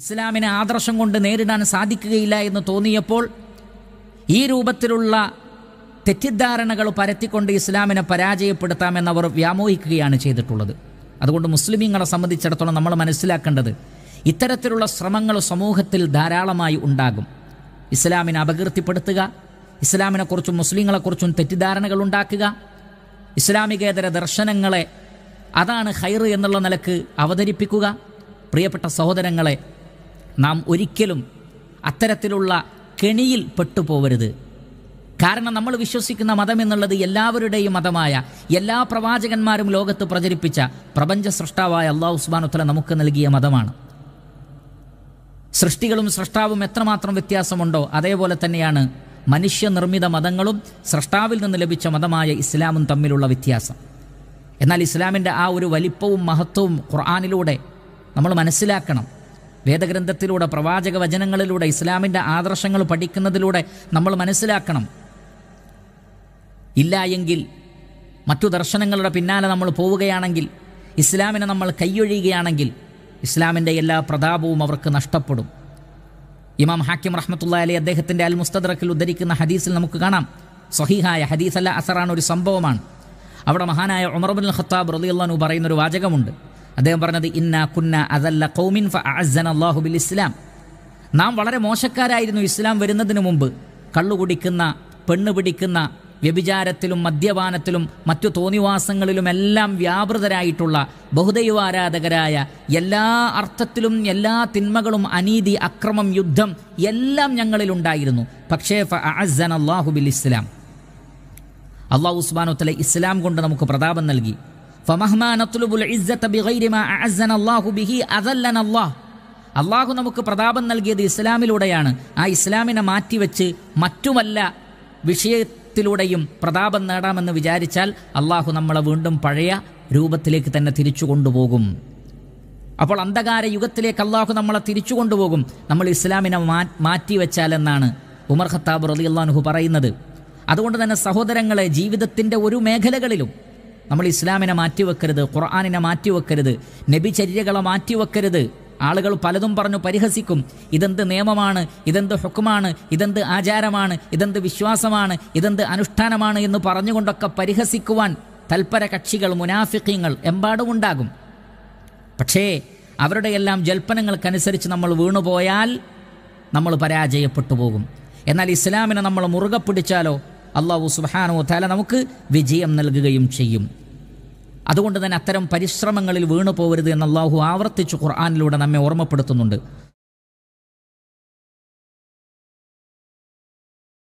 ഇസ്ലാമിനെ ആദർശം കൊണ്ട് നേരിടാൻ സാധിക്കുകയില്ല എന്ന് തോന്നിയപ്പോൾ ഈ രൂപത്തിലുള്ള തെറ്റിദ്ധാരണകൾ പരത്തിക്കൊണ്ട് ഇസ്ലാമിനെ പരാജയപ്പെടുത്താമെന്ന് അവർ വ്യാമോഹിക്കുകയാണ് ചെയ്തിട്ടുള്ളത് അതുകൊണ്ട് മുസ്ലിമീങ്ങളെ സംബന്ധിച്ചിടത്തോളം നമ്മൾ മനസ്സിലാക്കേണ്ടത് ഇത്തരത്തിലുള്ള ശ്രമങ്ങൾ സമൂഹത്തിൽ ധാരാളമായി ഉണ്ടാകും ഇസ്ലാമിനെ അപകീർത്തിപ്പെടുത്തുക ഇസ്ലാമിനെക്കുറിച്ചും മുസ്ലിങ്ങളെക്കുറിച്ചും തെറ്റിദ്ധാരണകൾ ഉണ്ടാക്കുക ഇസ്ലാമികേതര ദർശനങ്ങളെ അതാണ് ഹൈറ് എന്നുള്ള നിലക്ക് അവതരിപ്പിക്കുക പ്രിയപ്പെട്ട സഹോദരങ്ങളെ നാം ഒരിക്കലും അത്തരത്തിലുള്ള കെണിയിൽ പെട്ടുപോകരുത് കാരണം നമ്മൾ വിശ്വസിക്കുന്ന മതം എന്നുള്ളത് എല്ലാവരുടെയും മതമായ എല്ലാ പ്രവാചകന്മാരും ലോകത്ത് പ്രചരിപ്പിച്ച പ്രപഞ്ച സൃഷ്ടാവായ അള്ളാഹു ഉസ്മാനുത്തല നമുക്ക് നൽകിയ മതമാണ് സൃഷ്ടികളും സൃഷ്ടാവും എത്രമാത്രം വ്യത്യാസമുണ്ടോ അതേപോലെ തന്നെയാണ് മനുഷ്യനിർമ്മിത മതങ്ങളും സൃഷ്ടാവിൽ നിന്ന് ലഭിച്ച മതമായ ഇസ്ലാമും തമ്മിലുള്ള വ്യത്യാസം എന്നാൽ ഇസ്ലാമിൻ്റെ ആ ഒരു വലിപ്പവും മഹത്വവും ഖുർആാനിലൂടെ നമ്മൾ മനസ്സിലാക്കണം വേദഗ്രന്ഥത്തിലൂടെ പ്രവാചക വചനങ്ങളിലൂടെ ഇസ്ലാമിൻ്റെ ആദർശങ്ങൾ പഠിക്കുന്നതിലൂടെ നമ്മൾ മനസ്സിലാക്കണം ഇല്ല എങ്കിൽ മറ്റു ദർശനങ്ങളുടെ പിന്നാലെ നമ്മൾ പോവുകയാണെങ്കിൽ ഇസ്ലാമിനെ നമ്മൾ കൈയൊഴിയുകയാണെങ്കിൽ ഇസ്ലാമിൻ്റെ എല്ലാ പ്രതാപവും അവർക്ക് നഷ്ടപ്പെടും ഇമാം ഹാക്കിം റഹ്മത്തുള്ള അലി അദ്ദേഹത്തിൻ്റെ അൽ മുസ്തദ്റക്കിൽ ഉദ്ധരിക്കുന്ന ഹദീസിൽ നമുക്ക് കാണാം സഹിഹായ ഹദീസ് അല്ല അസറാണ് ഒരു സംഭവമാണ് അവിടെ മഹാനായ ഉമർബുൽ ഖത്താബ് റലിയുള്ള പറയുന്നൊരു വാചകമുണ്ട് അദ്ദേഹം പറഞ്ഞത് ഇന്ന കുന്ന അതല്ല കൗമിൻ ഫഅസൻ അള്ളാഹുബിൽ ഇസ്ലാം നാം വളരെ മോശക്കാരായിരുന്നു ഇസ്ലാം വരുന്നതിന് മുമ്പ് കള്ളു കുടിക്കുന്ന പെണ്ണ് പിടിക്കുന്ന വ്യഭിചാരത്തിലും മദ്യപാനത്തിലും മറ്റു തോന്നിവാസങ്ങളിലുമെല്ലാം വ്യാപൃതരായിട്ടുള്ള ബഹുദൈവാരാധകരായ എല്ലാ അർത്ഥത്തിലും എല്ലാ തിന്മകളും അനീതി അക്രമം യുദ്ധം എല്ലാം ഞങ്ങളിലുണ്ടായിരുന്നു പക്ഷേ അള്ളാഹുബിൽ ഇസ്ലാം അള്ളാഹു ഉസ്മാനുത്തല ഇസ്ലാം കൊണ്ട് നമുക്ക് പ്രതാപം നൽകി അള്ളാഹു നമുക്ക് പ്രതാപം നൽകിയത് ഇസ്ലാമിലൂടെയാണ് ആ ഇസ്ലാമിനെ മാറ്റിവെച്ച് മറ്റുമല്ല വിഷയത്തിലൂടെയും പ്രതാപം നേടാമെന്ന് വിചാരിച്ചാൽ അള്ളാഹു നമ്മളെ വീണ്ടും പഴയ രൂപത്തിലേക്ക് തന്നെ തിരിച്ചു കൊണ്ടുപോകും അപ്പോൾ അന്ധകാര യുഗത്തിലേക്ക് അള്ളാഹു നമ്മളെ തിരിച്ചു കൊണ്ടുപോകും നമ്മൾ ഇസ്ലാമിനെ മാറ്റിവെച്ചാലെന്നാണ് ഉമർ ഖത്താബ് റലി അള്ളാഹു പറയുന്നത് അതുകൊണ്ട് തന്നെ സഹോദരങ്ങളെ ജീവിതത്തിൻ്റെ ഒരു മേഖലകളിലും നമ്മൾ ഇസ്ലാമിനെ മാറ്റിവെക്കരുത് ഖുർആാനിനെ മാറ്റിവെക്കരുത് നബിചര്യകളെ മാറ്റിവെക്കരുത് ആളുകൾ പലതും പറഞ്ഞു പരിഹസിക്കും ഇതെന്ത് നിയമമാണ് ഇതെന്ത് ഹുക്കുമാണ് ഇതെന്ത് ആചാരമാണ് ഇതെന്ത് വിശ്വാസമാണ് ഇതെന്ത് അനുഷ്ഠാനമാണ് എന്ന് പറഞ്ഞുകൊണ്ടൊക്കെ പരിഹസിക്കുവാൻ തൽപര കക്ഷികൾ മുനാഫിക്കങ്ങൾ ഉണ്ടാകും പക്ഷേ അവരുടെയെല്ലാം ജൽപ്പനങ്ങൾക്കനുസരിച്ച് നമ്മൾ വീണുപോയാൽ നമ്മൾ പരാജയപ്പെട്ടു പോകും എന്നാൽ ഇസ്ലാമിനെ നമ്മൾ മുറുകെ പിടിച്ചാലോ അള്ളാഹു സുബാനോ തല നമുക്ക് വിജയം നൽകുകയും ചെയ്യും അതുകൊണ്ട് തന്നെ അത്തരം പരിശ്രമങ്ങളിൽ വീണു എന്ന് അള്ളാഹു ആവർത്തിച്ച് ഖുർആാനിലൂടെ നമ്മെ ഓർമ്മപ്പെടുത്തുന്നുണ്ട്